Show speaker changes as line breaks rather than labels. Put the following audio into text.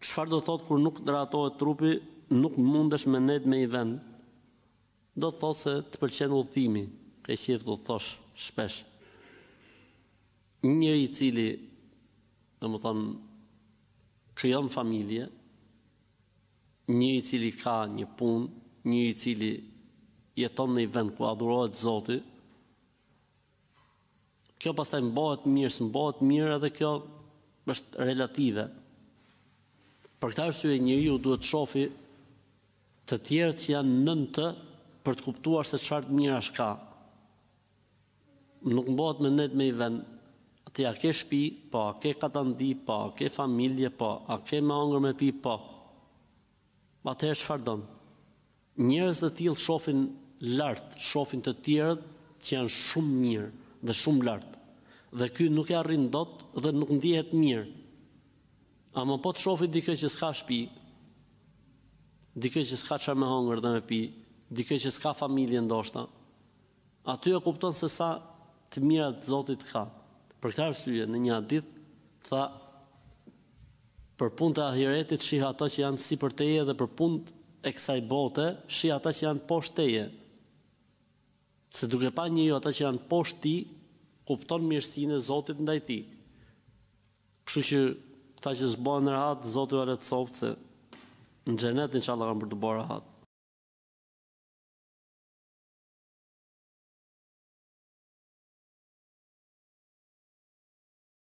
Qëfar do të thotë kur nuk të trupi, nuk mundesh me nejtë me i vend? Do të thotë se të përqenë u thimi, ka i qithë do të thosh, shpesh. Një i cili, dhe më thonë, kryon familje, një i cili ka një punë, një i cili jeton në i vend ku adhurohet zoti, kjo pas taj mbohet mirë, së mbohet mirë edhe Kjo është relative. Për këta është të e njëri ju duhet shofi të tjerët që janë nëntë të për të kuptuar se qartë mira shka. Nuk më bëhet me net me i vend. Ati a ke shpi, po a ke katandi, po a ke familje, po a ke me angër me pi, po. Ate e shfar donë. Njërës dhe tjilë shofin lartë, shofin të tjerët që janë shumë mirë dhe shumë lartë. Dhe ky nuk e arrin dot dhe nuk ndihet mirë. A më po të shofi dike që s'ka shpi, dike që s'ka qërë me hongër dhe me pi, dike që s'ka familje ndoshta, a ty e kuptonë se sa të mirat të zotit ka. Për këtë arsye, në një adit, tha, për punë të ahiretit, shiha ata që janë si për teje dhe për punë e kësaj bote, shiha ata që janë posht teje. Se duke pa një jo ata që janë posht ti, kuptonë mirësine zotit ndaj ti. Kështu që ta që zbojnë rahat, zotë ju arë të sopë, se në gjenet në që Allah kanë për të bora rahat.